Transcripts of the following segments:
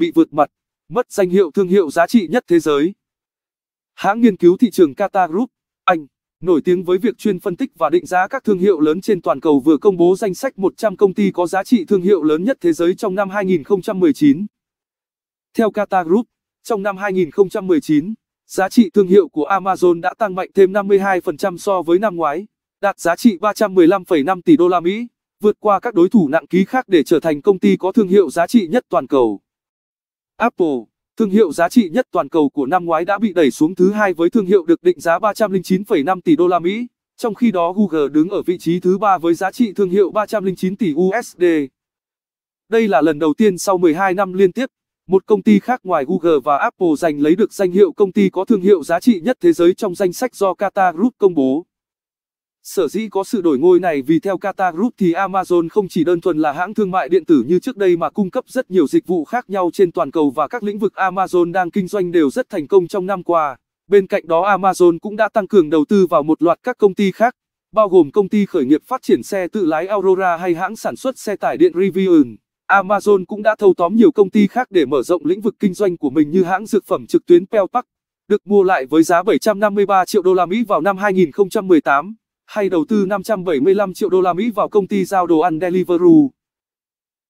bị vượt mặt, mất danh hiệu thương hiệu giá trị nhất thế giới. Hãng nghiên cứu thị trường Kata Group, Anh, nổi tiếng với việc chuyên phân tích và định giá các thương hiệu lớn trên toàn cầu vừa công bố danh sách 100 công ty có giá trị thương hiệu lớn nhất thế giới trong năm 2019. Theo Kata Group, trong năm 2019, giá trị thương hiệu của Amazon đã tăng mạnh thêm 52% so với năm ngoái, đạt giá trị 315,5 tỷ đô la Mỹ, vượt qua các đối thủ nặng ký khác để trở thành công ty có thương hiệu giá trị nhất toàn cầu. Apple, thương hiệu giá trị nhất toàn cầu của năm ngoái đã bị đẩy xuống thứ hai với thương hiệu được định giá 309,5 tỷ đô la Mỹ, trong khi đó Google đứng ở vị trí thứ ba với giá trị thương hiệu 309 tỷ USD. Đây là lần đầu tiên sau 12 năm liên tiếp, một công ty khác ngoài Google và Apple giành lấy được danh hiệu công ty có thương hiệu giá trị nhất thế giới trong danh sách do Qatar Group công bố. Sở dĩ có sự đổi ngôi này vì theo Kata Group thì Amazon không chỉ đơn thuần là hãng thương mại điện tử như trước đây mà cung cấp rất nhiều dịch vụ khác nhau trên toàn cầu và các lĩnh vực Amazon đang kinh doanh đều rất thành công trong năm qua. Bên cạnh đó Amazon cũng đã tăng cường đầu tư vào một loạt các công ty khác, bao gồm công ty khởi nghiệp phát triển xe tự lái Aurora hay hãng sản xuất xe tải điện Rivian. Amazon cũng đã thâu tóm nhiều công ty khác để mở rộng lĩnh vực kinh doanh của mình như hãng dược phẩm trực tuyến Pelpac, được mua lại với giá 753 triệu đô la Mỹ vào năm 2018 hay đầu tư 575 triệu đô la Mỹ vào công ty giao đồ ăn Deliveroo.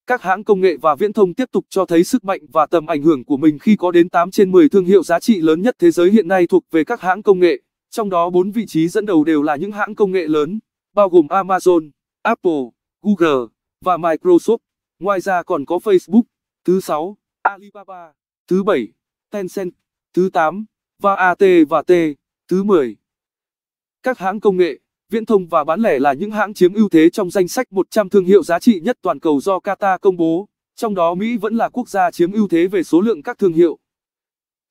Các hãng công nghệ và viễn thông tiếp tục cho thấy sức mạnh và tầm ảnh hưởng của mình khi có đến 8 trên 10 thương hiệu giá trị lớn nhất thế giới hiện nay thuộc về các hãng công nghệ, trong đó 4 vị trí dẫn đầu đều là những hãng công nghệ lớn, bao gồm Amazon, Apple, Google và Microsoft. Ngoài ra còn có Facebook, thứ 6, Alibaba, thứ 7, Tencent, thứ 8 và AT và T, thứ 10. Các hãng công nghệ Viễn thông và bán lẻ là những hãng chiếm ưu thế trong danh sách 100 thương hiệu giá trị nhất toàn cầu do Qatar công bố, trong đó Mỹ vẫn là quốc gia chiếm ưu thế về số lượng các thương hiệu.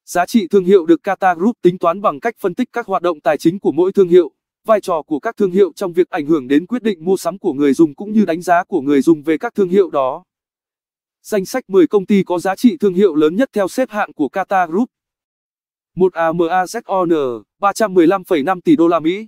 Giá trị thương hiệu được Qatar Group tính toán bằng cách phân tích các hoạt động tài chính của mỗi thương hiệu, vai trò của các thương hiệu trong việc ảnh hưởng đến quyết định mua sắm của người dùng cũng như đánh giá của người dùng về các thương hiệu đó. Danh sách 10 công ty có giá trị thương hiệu lớn nhất theo xếp hạng của Qatar Group. 1 AMAZON 315,5 tỷ đô la Mỹ.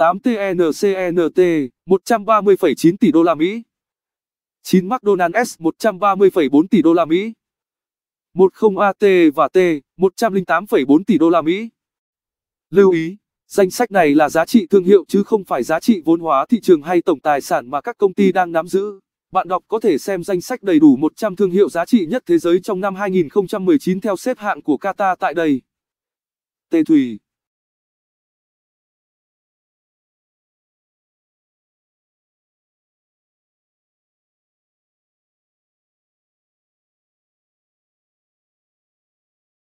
8 TNCNT, 130,9 tỷ đô la Mỹ. 9 McDonald's 130,4 tỷ đô la Mỹ. 10 AT và T, 108,4 tỷ đô la Mỹ. Lưu ý, danh sách này là giá trị thương hiệu chứ không phải giá trị vốn hóa thị trường hay tổng tài sản mà các công ty đang nắm giữ. Bạn đọc có thể xem danh sách đầy đủ 100 thương hiệu giá trị nhất thế giới trong năm 2019 theo xếp hạng của Qatar tại đây. Tê Thủy